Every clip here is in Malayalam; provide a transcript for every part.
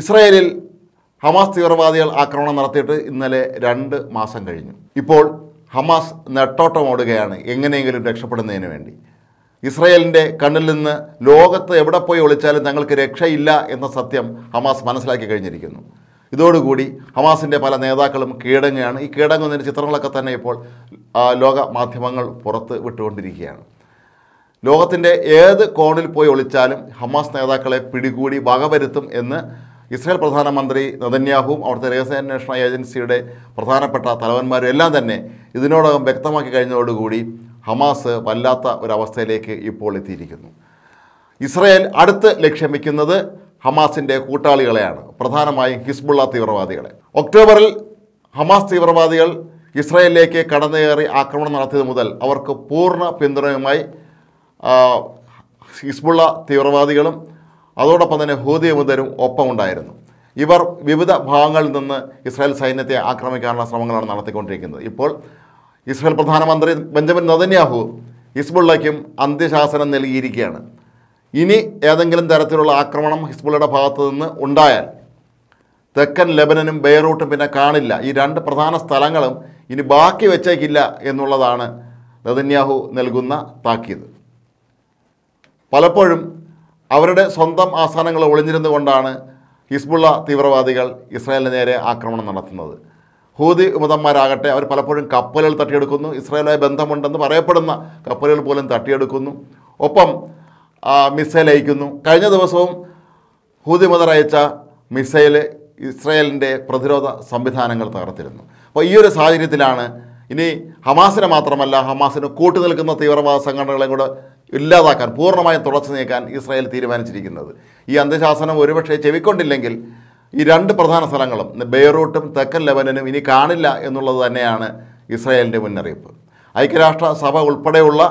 ഇസ്രയേലിൽ ഹമാസ് തീവ്രവാദികൾ ആക്രമണം നടത്തിയിട്ട് ഇന്നലെ രണ്ട് മാസം കഴിഞ്ഞു ഇപ്പോൾ ഹമാസ് നെട്ടോട്ടമോടുകയാണ് എങ്ങനെയെങ്കിലും രക്ഷപ്പെടുന്നതിന് വേണ്ടി ഇസ്രയേലിൻ്റെ കണ്ണിൽ നിന്ന് ലോകത്ത് എവിടെ പോയി ഒളിച്ചാലും തങ്ങൾക്ക് രക്ഷയില്ല എന്ന സത്യം ഹമാസ് മനസ്സിലാക്കി കഴിഞ്ഞിരിക്കുന്നു ഇതോടുകൂടി ഹമാസിൻ്റെ പല നേതാക്കളും കീടങ്ങുകയാണ് ഈ കീടങ്ങുന്നതിൻ്റെ ചിത്രങ്ങളൊക്കെ തന്നെ ഇപ്പോൾ ലോക മാധ്യമങ്ങൾ പുറത്ത് വിട്ടുകൊണ്ടിരിക്കുകയാണ് ലോകത്തിൻ്റെ ഏത് കോണിൽ പോയി ഒളിച്ചാലും ഹമാസ് നേതാക്കളെ പിടികൂടി വകവരുത്തും എന്ന് ഇസ്രായേൽ പ്രധാനമന്ത്രി നദന്യാഹുവും അവിടുത്തെ രഹസ്യാന്വേഷണ ഏജൻസിയുടെ പ്രധാനപ്പെട്ട തലവന്മാരും എല്ലാം തന്നെ ഇതിനോടകം വ്യക്തമാക്കി കഴിഞ്ഞതോടുകൂടി ഹമാസ് വല്ലാത്ത ഒരവസ്ഥയിലേക്ക് ഇപ്പോൾ എത്തിയിരിക്കുന്നു ഇസ്രായേൽ അടുത്ത് ലക്ഷ്യം വയ്ക്കുന്നത് ഹമാസിൻ്റെ കൂട്ടാളികളെയാണ് പ്രധാനമായും ഹിസ്ബുള്ള തീവ്രവാദികളെ ഒക്ടോബറിൽ ഹമാസ് തീവ്രവാദികൾ ഇസ്രായേലിലേക്ക് കടന്നുകയറി ആക്രമണം നടത്തിയത് മുതൽ അവർക്ക് പൂർണ്ണ പിന്തുണയുമായി ഹിസ്ബുള്ള തീവ്രവാദികളും അതോടൊപ്പം തന്നെ ഹൂതിയബുദ്ധരും ഒപ്പമുണ്ടായിരുന്നു ഇവർ വിവിധ ഭാഗങ്ങളിൽ നിന്ന് ഇസ്രായേൽ സൈന്യത്തെ ആക്രമിക്കാനുള്ള ശ്രമങ്ങളാണ് നടത്തിക്കൊണ്ടിരിക്കുന്നത് ഇപ്പോൾ ഇസ്രായേൽ പ്രധാനമന്ത്രി ബെഞ്ചമിൻ നദന്യാഹു ഹിസ്ബുള്ളയ്ക്കും അന്ത്യശാസനം നൽകിയിരിക്കുകയാണ് ഇനി ഏതെങ്കിലും തരത്തിലുള്ള ആക്രമണം ഹിസ്ബുള്ളയുടെ ഭാഗത്തു നിന്ന് ഉണ്ടായാൽ തെക്കൻ ലെബനനും ബെയ്റൂട്ടും പിന്നെ കാണില്ല ഈ രണ്ട് പ്രധാന സ്ഥലങ്ങളും ഇനി ബാക്കി വെച്ചേക്കില്ല എന്നുള്ളതാണ് നദന്യാഹു നൽകുന്ന താക്കീത് പലപ്പോഴും അവരുടെ സ്വന്തം ആസ്ഥാനങ്ങൾ ഒളിഞ്ഞിരുന്നു കൊണ്ടാണ് ഹിസ്ബുള്ള തീവ്രവാദികൾ ഇസ്രായേലിന് നേരെ ആക്രമണം നടത്തുന്നത് ഹൂതി ഉപതന്മാരാകട്ടെ അവർ പലപ്പോഴും കപ്പലുകൾ തട്ടിയെടുക്കുന്നു ഇസ്രായേലുമായി ബന്ധമുണ്ടെന്ന് പറയപ്പെടുന്ന കപ്പലുകൾ പോലും തട്ടിയെടുക്കുന്നു ഒപ്പം മിസൈൽ അയക്കുന്നു കഴിഞ്ഞ ദിവസവും ഹൂതി മതർ അയച്ച മിസൈൽ ഇസ്രായേലിൻ്റെ പ്രതിരോധ സംവിധാനങ്ങൾ തകർത്തിരുന്നു അപ്പോൾ ഈ ഒരു സാഹചര്യത്തിലാണ് ഇനി ഹമാസിനെ മാത്രമല്ല ഹമാസിന് കൂട്ടുനിൽക്കുന്ന തീവ്രവാദ സംഘടനകളെ കൂടെ ഇല്ലാതാക്കാൻ പൂർണ്ണമായും തുടച്ചു നീക്കാൻ ഇസ്രായേൽ തീരുമാനിച്ചിരിക്കുന്നത് ഈ അന്ധശാസനം ഒരുപക്ഷെ ചെവിക്കൊണ്ടില്ലെങ്കിൽ ഈ രണ്ട് പ്രധാന സ്ഥലങ്ങളും ബെയ്റൂട്ടും തെക്കൻ ലെബനനും ഇനി കാണില്ല എന്നുള്ളത് തന്നെയാണ് ഇസ്രായേലിൻ്റെ മുന്നറിയിപ്പ് ഐക്യരാഷ്ട്ര സഭ ഉൾപ്പെടെയുള്ള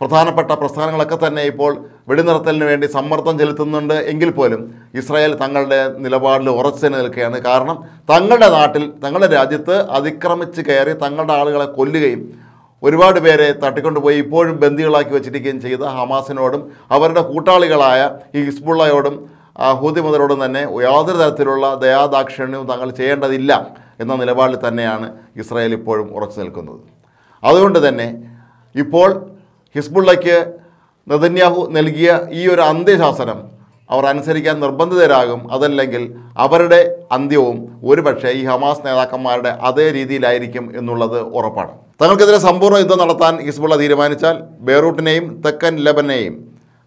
പ്രധാനപ്പെട്ട പ്രസ്ഥാനങ്ങളൊക്കെ തന്നെ ഇപ്പോൾ വെടിനിർത്തലിന് വേണ്ടി സമ്മർദ്ദം ചെലുത്തുന്നുണ്ട് എങ്കിൽ പോലും ഇസ്രായേൽ തങ്ങളുടെ നിലപാടിൽ ഉറച്ചു നിൽക്കുകയാണ് കാരണം തങ്ങളുടെ നാട്ടിൽ തങ്ങളുടെ രാജ്യത്ത് അതിക്രമിച്ച് കയറി തങ്ങളുടെ ആളുകളെ കൊല്ലുകയും ഒരുപാട് പേരെ തട്ടിക്കൊണ്ടുപോയി ഇപ്പോഴും ബന്ദികളാക്കി വെച്ചിരിക്കുകയും ചെയ്ത ഹമാസിനോടും അവരുടെ കൂട്ടാളികളായ ഈ ഹിസ്ബുള്ളയോടും ഹൂതിമതരോടും തന്നെ യാതൊരു തരത്തിലുള്ള ദയാദാക്ഷിണ്യവും തങ്ങൾ ചെയ്യേണ്ടതില്ല എന്ന നിലപാടിൽ തന്നെയാണ് ഇസ്രായേൽ ഇപ്പോഴും ഉറച്ചു നിൽക്കുന്നത് അതുകൊണ്ട് തന്നെ ഇപ്പോൾ ഹിസ്ബുള്ളയ്ക്ക് നെതന്യാഹു നൽകിയ ഈ ഒരു അന്ത്യശാസനം അവർ അനുസരിക്കാൻ നിർബന്ധിതരാകും അതല്ലെങ്കിൽ അവരുടെ അന്ത്യവും ഒരുപക്ഷെ ഈ ഹമാസ് നേതാക്കന്മാരുടെ അതേ രീതിയിലായിരിക്കും എന്നുള്ളത് ഉറപ്പാണ് തങ്ങൾക്കെതിരെ സമ്പൂർണ്ണ യുദ്ധം നടത്താൻ ഹിസ്ബുള്ള തീരുമാനിച്ചാൽ ബേറൂട്ടിനെയും തെക്കൻ ലബനെയും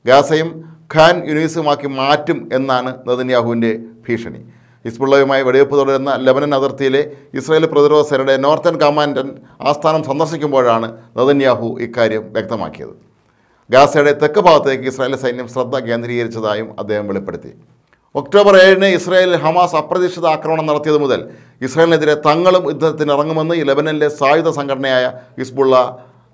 ഗാസയും ഖാൻ യുനീസുമാക്കി മാറ്റും എന്നാണ് നദിന്യാഹുവിൻ്റെ ഭീഷണി ഹിസ്ബുള്ളയുമായി വെടിവെപ്പ് തുടരുന്ന ലെബനൻ അതിർത്തിയിലെ ഇസ്രായേൽ പ്രതിരോധ സേനയുടെ നോർത്തേൺ കമാൻഡൻ ആസ്ഥാനം സന്ദർശിക്കുമ്പോഴാണ് നദന്യാഹു ഇക്കാര്യം വ്യക്തമാക്കിയത് ഗാസയുടെ തെക്ക് ഭാഗത്തേക്ക് ഇസ്രായേൽ സൈന്യം ശ്രദ്ധ കേന്ദ്രീകരിച്ചതായും അദ്ദേഹം വെളിപ്പെടുത്തി ഒക്ടോബർ ഏഴിന് ഇസ്രായേൽ ഹമാസ് അപ്രതീക്ഷിത ആക്രമണം നടത്തിയത് മുതൽ ഇസ്രായേലിനെതിരെ തങ്ങളും യുദ്ധത്തിന് ഇറങ്ങുമെന്ന് ലെബനനിലെ സായുധ സംഘടനയായ ഹിസ്ബുള്ള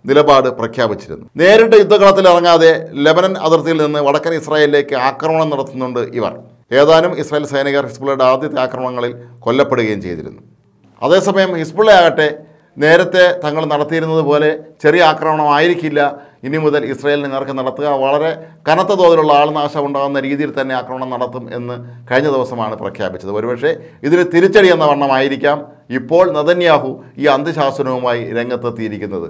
നിലപാട് പ്രഖ്യാപിച്ചിരുന്നു നേരിട്ട് യുദ്ധകളത്തിൽ ഇറങ്ങാതെ ലെബനൻ അതിർത്തിയിൽ നിന്ന് വടക്കൻ ഇസ്രായേലിലേക്ക് ആക്രമണം നടത്തുന്നുണ്ട് ഇവർ ഏതാനും ഇസ്രായേൽ സൈനികർ ഹിസ്ബുള്ളയുടെ ആദ്യത്തെ ആക്രമണങ്ങളിൽ കൊല്ലപ്പെടുകയും ചെയ്തിരുന്നു അതേസമയം ഹിസ്ബുള്ള ആകട്ടെ നേരത്തെ തങ്ങൾ നടത്തിയിരുന്നത് പോലെ ചെറിയ ആക്രമണമായിരിക്കില്ല ഇനി മുതൽ ഇസ്രയേലിന് നേർക്ക് നടത്തുക വളരെ കനത്ത തോതിലുള്ള ആൾനാശം ഉണ്ടാകുന്ന രീതിയിൽ തന്നെ ആക്രമണം നടത്തും എന്ന് കഴിഞ്ഞ ദിവസമാണ് പ്രഖ്യാപിച്ചത് ഒരുപക്ഷേ ഇതിന് തിരിച്ചടി എന്ന വണ്ണമായിരിക്കാം ഇപ്പോൾ നദന്യാഹു ഈ അന്ധശാസനവുമായി രംഗത്തെത്തിയിരിക്കുന്നത്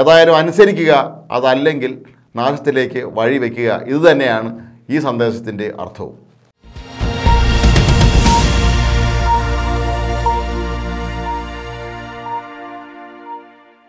ഏതായാലും അനുസരിക്കുക അതല്ലെങ്കിൽ നാശത്തിലേക്ക് വഴിവെക്കുക ഇതുതന്നെയാണ് ഈ സന്ദേശത്തിൻ്റെ അർത്ഥവും